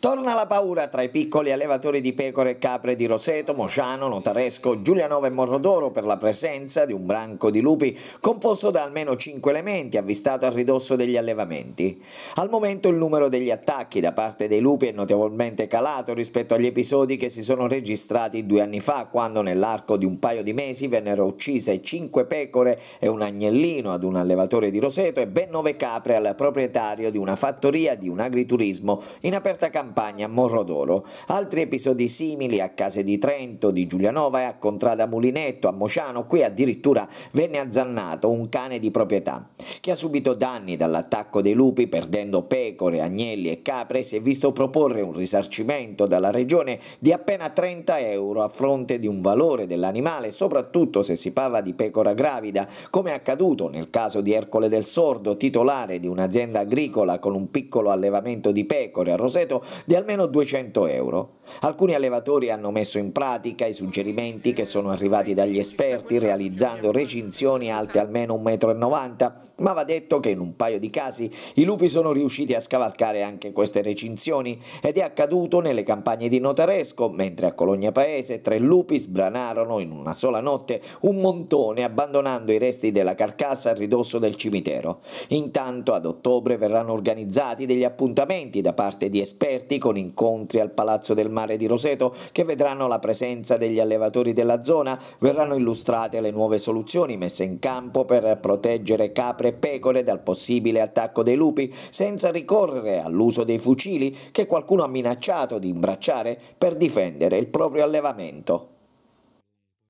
Torna la paura tra i piccoli allevatori di pecore e capre di Roseto, Mosciano, Notaresco, Giulianova e Morrodoro per la presenza di un branco di lupi composto da almeno 5 elementi avvistato a ridosso degli allevamenti. Al momento il numero degli attacchi da parte dei lupi è notevolmente calato rispetto agli episodi che si sono registrati due anni fa quando nell'arco di un paio di mesi vennero uccise 5 pecore e un agnellino ad un allevatore di Roseto e ben 9 capre al proprietario di una fattoria di un agriturismo in aperta campagna campagna Morrodoro. Altri episodi simili a Case di Trento, di Giulianova e a Contrada Mulinetto, a Mociano, qui addirittura venne azzannato un cane di proprietà, Chi ha subito danni dall'attacco dei lupi perdendo pecore, agnelli e capre, si è visto proporre un risarcimento dalla regione di appena 30 euro a fronte di un valore dell'animale, soprattutto se si parla di pecora gravida, come è accaduto nel caso di Ercole del Sordo, titolare di un'azienda agricola con un piccolo allevamento di pecore a Roseto, di almeno 200 euro. Alcuni allevatori hanno messo in pratica i suggerimenti che sono arrivati dagli esperti realizzando recinzioni alte almeno 1,90 m, ma va detto che in un paio di casi i lupi sono riusciti a scavalcare anche queste recinzioni ed è accaduto nelle campagne di Notaresco, mentre a Cologna Paese tre lupi sbranarono in una sola notte un montone abbandonando i resti della carcassa a ridosso del cimitero. Intanto ad ottobre verranno organizzati degli appuntamenti da parte di esperti esperti con incontri al Palazzo del Mare di Roseto che vedranno la presenza degli allevatori della zona, verranno illustrate le nuove soluzioni messe in campo per proteggere capre e pecore dal possibile attacco dei lupi senza ricorrere all'uso dei fucili che qualcuno ha minacciato di imbracciare per difendere il proprio allevamento.